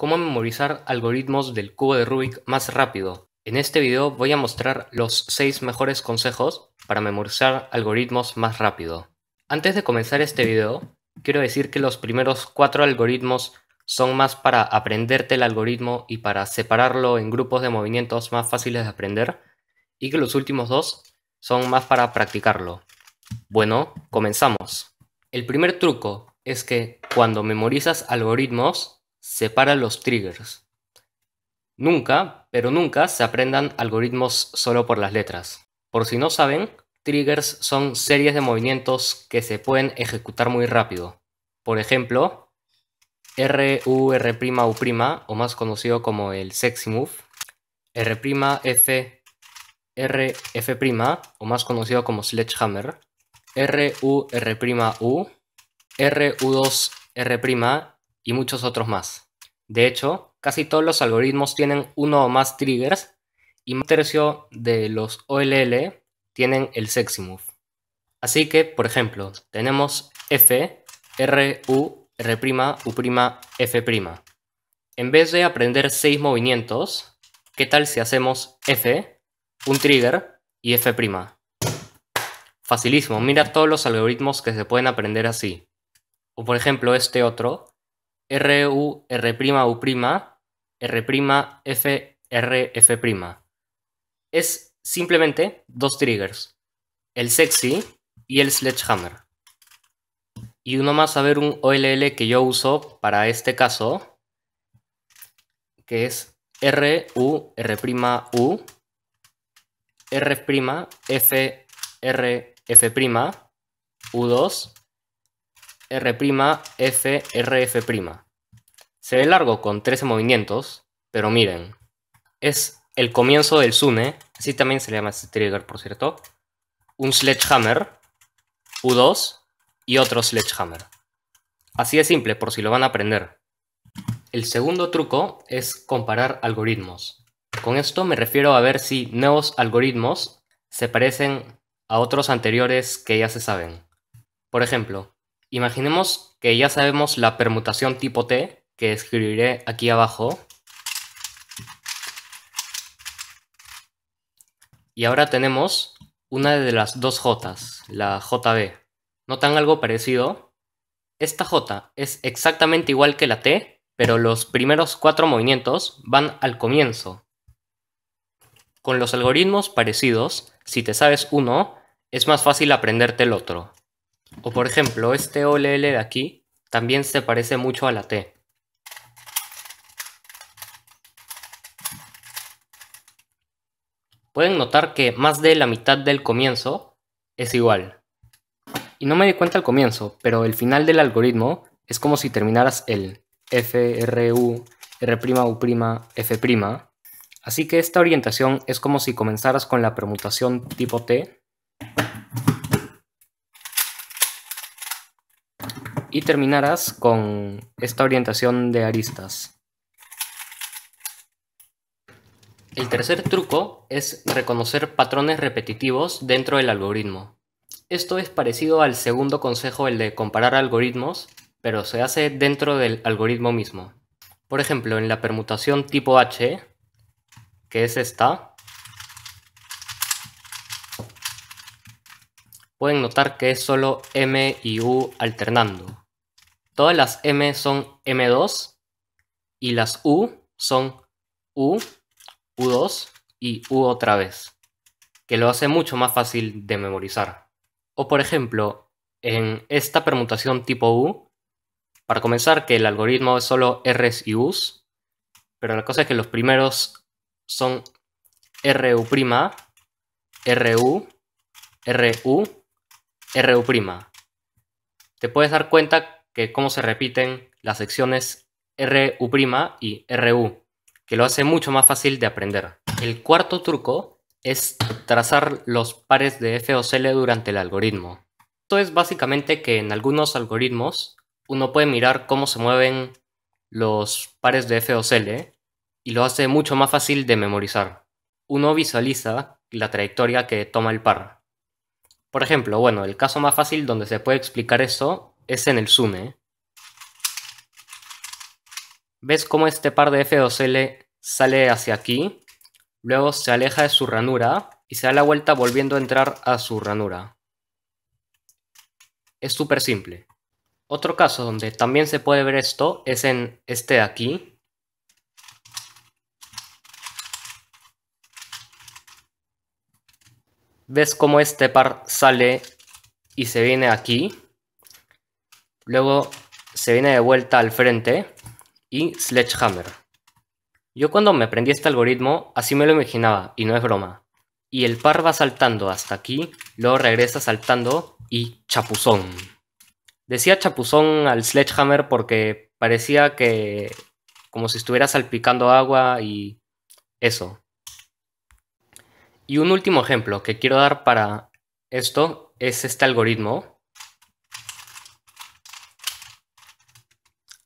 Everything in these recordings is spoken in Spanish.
cómo memorizar algoritmos del cubo de Rubik más rápido. En este video voy a mostrar los 6 mejores consejos para memorizar algoritmos más rápido. Antes de comenzar este video, quiero decir que los primeros 4 algoritmos son más para aprenderte el algoritmo y para separarlo en grupos de movimientos más fáciles de aprender, y que los últimos dos son más para practicarlo. Bueno, comenzamos. El primer truco es que cuando memorizas algoritmos, Separa los triggers. Nunca, pero nunca se aprendan algoritmos solo por las letras. Por si no saben, triggers son series de movimientos que se pueden ejecutar muy rápido. Por ejemplo, R R' U' o más conocido como el sexy move, R' F R F' o más conocido como sledgehammer, U R u 2 R', y muchos otros más. De hecho, casi todos los algoritmos tienen uno o más triggers y un tercio de los OLL tienen el sexy move. Así que, por ejemplo, tenemos F, R, U, R', U', F'. En vez de aprender seis movimientos, ¿qué tal si hacemos F, un trigger y F'? Facilísimo, mira todos los algoritmos que se pueden aprender así. O por ejemplo este otro, RU, R R prima Es simplemente dos triggers, el sexy y el sledgehammer. Y uno más a ver un OLL que yo uso para este caso, que es R U R' U R' F, prima U2 F, Rf'. Se ve largo con 13 movimientos, pero miren, es el comienzo del Sune, así también se le llama este trigger por cierto, un sledgehammer, U2 y otro sledgehammer. Así de simple por si lo van a aprender. El segundo truco es comparar algoritmos. Con esto me refiero a ver si nuevos algoritmos se parecen a otros anteriores que ya se saben. Por ejemplo, Imaginemos que ya sabemos la permutación tipo T, que escribiré aquí abajo. Y ahora tenemos una de las dos J's, la JB. ¿Notan algo parecido? Esta J es exactamente igual que la T, pero los primeros cuatro movimientos van al comienzo. Con los algoritmos parecidos, si te sabes uno, es más fácil aprenderte el otro. O por ejemplo, este OLL de aquí también se parece mucho a la T. Pueden notar que más de la mitad del comienzo es igual. Y no me di cuenta el comienzo, pero el final del algoritmo es como si terminaras el FRU, U' F'. Así que esta orientación es como si comenzaras con la permutación tipo T y terminarás con esta orientación de aristas. El tercer truco es reconocer patrones repetitivos dentro del algoritmo. Esto es parecido al segundo consejo, el de comparar algoritmos, pero se hace dentro del algoritmo mismo. Por ejemplo, en la permutación tipo H, que es esta, pueden notar que es solo M y U alternando. Todas las M son M2 y las U son U, U2 y U otra vez, que lo hace mucho más fácil de memorizar. O por ejemplo, en esta permutación tipo U, para comenzar que el algoritmo es solo Rs y Us, pero la cosa es que los primeros son RU', RU, RU RU'. Te puedes dar cuenta que cómo se repiten las secciones RU' y RU, que lo hace mucho más fácil de aprender. El cuarto truco es trazar los pares de F o L durante el algoritmo. Esto es básicamente que en algunos algoritmos uno puede mirar cómo se mueven los pares de F o L y lo hace mucho más fácil de memorizar. Uno visualiza la trayectoria que toma el par. Por ejemplo, bueno, el caso más fácil donde se puede explicar eso es en el zoom. ¿eh? ¿Ves cómo este par de F2L sale hacia aquí? Luego se aleja de su ranura y se da la vuelta volviendo a entrar a su ranura. Es súper simple. Otro caso donde también se puede ver esto es en este de aquí, ves cómo este par sale y se viene aquí. Luego se viene de vuelta al frente y sledgehammer. Yo cuando me aprendí este algoritmo así me lo imaginaba y no es broma. Y el par va saltando hasta aquí, luego regresa saltando y chapuzón. Decía chapuzón al sledgehammer porque parecía que como si estuviera salpicando agua y eso. Y un último ejemplo que quiero dar para esto es este algoritmo.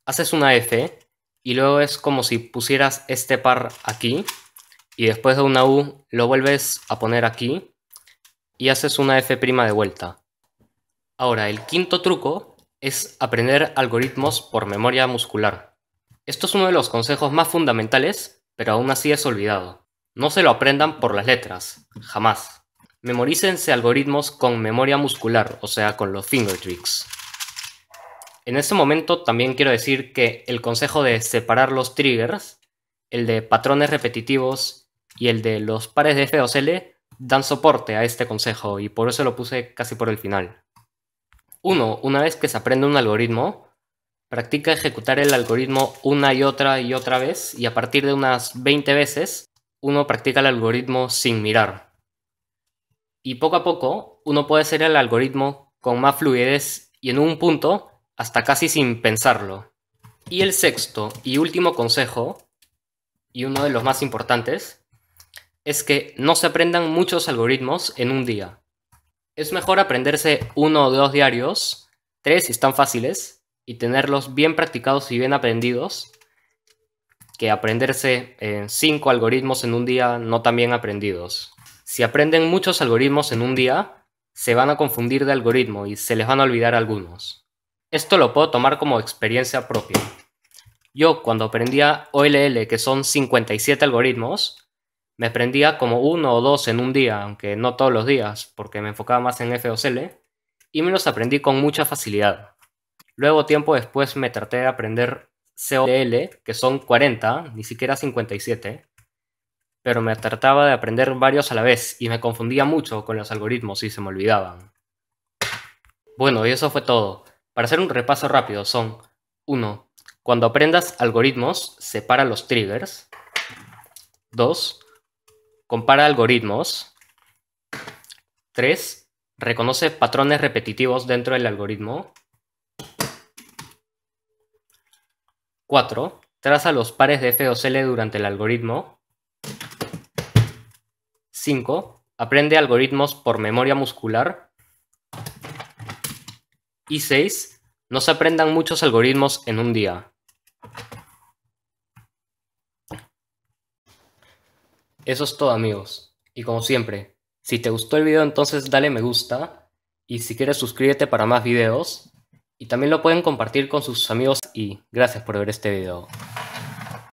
Haces una F y luego es como si pusieras este par aquí y después de una U lo vuelves a poner aquí y haces una F' de vuelta. Ahora, el quinto truco es aprender algoritmos por memoria muscular. Esto es uno de los consejos más fundamentales, pero aún así es olvidado. No se lo aprendan por las letras, jamás. Memorícense algoritmos con memoria muscular, o sea, con los finger tricks. En este momento también quiero decir que el consejo de separar los triggers, el de patrones repetitivos y el de los pares de F2L dan soporte a este consejo y por eso lo puse casi por el final. Uno, Una vez que se aprende un algoritmo, practica ejecutar el algoritmo una y otra y otra vez y a partir de unas 20 veces uno practica el algoritmo sin mirar. Y poco a poco uno puede hacer el algoritmo con más fluidez y en un punto hasta casi sin pensarlo. Y el sexto y último consejo, y uno de los más importantes, es que no se aprendan muchos algoritmos en un día. Es mejor aprenderse uno o dos diarios, tres si están fáciles, y tenerlos bien practicados y bien aprendidos, que aprenderse 5 eh, algoritmos en un día no tan bien aprendidos. Si aprenden muchos algoritmos en un día, se van a confundir de algoritmo y se les van a olvidar algunos. Esto lo puedo tomar como experiencia propia. Yo cuando aprendía OLL, que son 57 algoritmos, me aprendía como uno o dos en un día, aunque no todos los días, porque me enfocaba más en f 2 y me los aprendí con mucha facilidad. Luego tiempo después me traté de aprender CODL, que son 40, ni siquiera 57, pero me trataba de aprender varios a la vez y me confundía mucho con los algoritmos y se me olvidaban. Bueno, y eso fue todo. Para hacer un repaso rápido son 1. Cuando aprendas algoritmos, separa los triggers. 2. Compara algoritmos. 3. Reconoce patrones repetitivos dentro del algoritmo. 4. Traza los pares de f L durante el algoritmo. 5. Aprende algoritmos por memoria muscular. Y 6. No se aprendan muchos algoritmos en un día. Eso es todo amigos. Y como siempre, si te gustó el video entonces dale me gusta. Y si quieres suscríbete para más videos. Y también lo pueden compartir con sus amigos y gracias por ver este video.